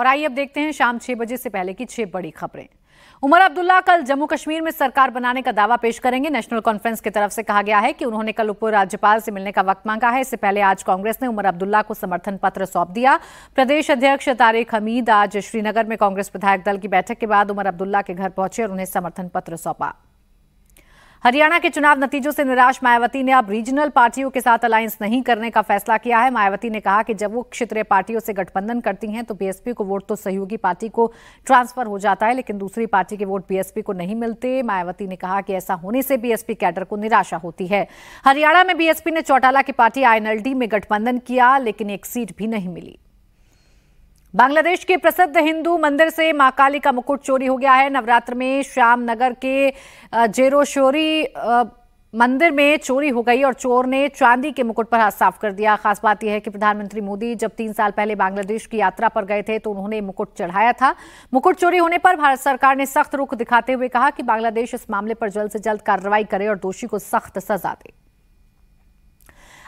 और आइए अब देखते हैं शाम छह बजे से पहले की छह बड़ी खबरें उमर अब्दुल्ला कल जम्मू कश्मीर में सरकार बनाने का दावा पेश करेंगे नेशनल कॉन्फ्रेंस की तरफ से कहा गया है कि उन्होंने कल उप राज्यपाल से मिलने का वक्त मांगा है इससे पहले आज कांग्रेस ने उमर अब्दुल्ला को समर्थन पत्र सौंप दिया प्रदेश अध्यक्ष तारिक हमीद आज श्रीनगर में कांग्रेस विधायक दल की बैठक के बाद उमर अब्दुल्ला के घर पहुंचे और उन्हें समर्थन पत्र सौंपा हरियाणा के चुनाव नतीजों से निराश मायावती ने अब रीजनल पार्टियों के साथ अलायंस नहीं करने का फैसला किया है मायावती ने कहा कि जब वो क्षेत्रीय पार्टियों से गठबंधन करती हैं तो बीएसपी को वोट तो सहयोगी पार्टी को ट्रांसफर हो जाता है लेकिन दूसरी पार्टी के वोट बीएसपी को नहीं मिलते मायावती ने कहा कि ऐसा होने से बीएसपी कैडर को निराशा होती है हरियाणा में बीएसपी ने चौटाला की पार्टी आईएनएलडी में गठबंधन किया लेकिन एक सीट भी नहीं मिली बांग्लादेश के प्रसिद्ध हिंदू मंदिर से मां काली का मुकुट चोरी हो गया है नवरात्र में श्याम नगर के जेरोशोरी मंदिर में चोरी हो गई और चोर ने चांदी के मुकुट पर हाथ साफ कर दिया खास बात यह है कि प्रधानमंत्री मोदी जब तीन साल पहले बांग्लादेश की यात्रा पर गए थे तो उन्होंने मुकुट चढ़ाया था मुकुट चोरी होने पर भारत सरकार ने सख्त रुख दिखाते हुए कहा कि बांग्लादेश इस मामले पर जल्द से जल्द कार्रवाई करे और दोषी को सख्त सजा दे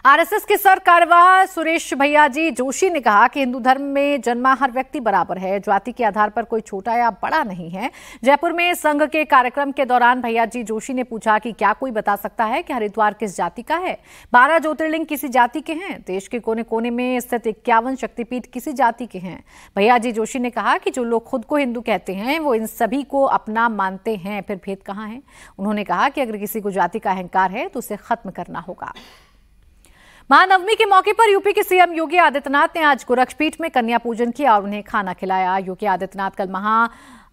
आरएसएस के सर कार्यवाह सुरेश भैया जी जोशी ने कहा कि हिंदू धर्म में जन्मा हर व्यक्ति बराबर है जाति के आधार पर कोई छोटा या बड़ा नहीं है जयपुर में संघ के कार्यक्रम के दौरान भैया जी जोशी ने पूछा कि क्या कोई बता सकता है कि हरिद्वार किस जाति का है बारह ज्योतिर्लिंग किसी जाति के हैं देश के कोने कोने में स्थित इक्यावन शक्तिपीठ किसी जाति के हैं भैया जी जोशी ने कहा कि जो लोग खुद को हिंदू कहते हैं वो इन सभी को अपना मानते हैं फिर भेद कहाँ है उन्होंने कहा कि अगर किसी को जाति का अहंकार है तो उसे खत्म करना होगा महानवमी के मौके पर यूपी के सीएम योगी आदित्यनाथ ने आज गोरक्षपीठ में कन्या पूजन किया और उन्हें खाना खिलाया योगी आदित्यनाथ कल महा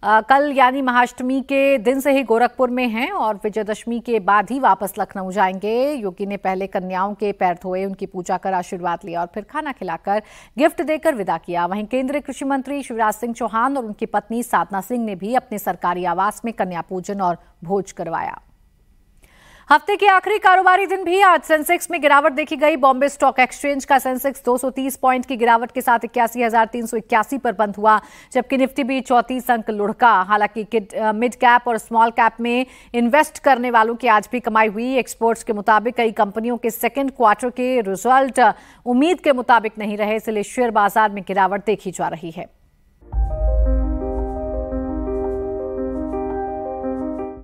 आ, कल यानी महाअष्टमी के दिन से ही गोरखपुर में हैं और विजयदशमी के बाद ही वापस लखनऊ जाएंगे योगी ने पहले कन्याओं के पैर धोए उनकी पूजा कर आशीर्वाद लिया और फिर खाना खिलाकर गिफ्ट देकर विदा किया वहीं केंद्रीय कृषि मंत्री शिवराज सिंह चौहान और उनकी पत्नी साधना सिंह ने भी अपने सरकारी आवास में कन्या पूजन और भोज करवाया हफ्ते के आखिरी कारोबारी दिन भी आज सेंसेक्स में गिरावट देखी गई बॉम्बे स्टॉक एक्सचेंज का सेंसेक्स 230 पॉइंट की गिरावट के साथ इक्यासी पर बंद हुआ जबकि निफ्टी भी चौतीस अंक लुढ़का हालांकि मिड कैप और स्मॉल कैप में इन्वेस्ट करने वालों की आज भी कमाई हुई एक्सपोर्ट्स के मुताबिक कई कंपनियों के सेकेंड क्वार्टर के रिजल्ट उम्मीद के मुताबिक नहीं रहे इसलिए शेयर बाजार में गिरावट देखी जा रही है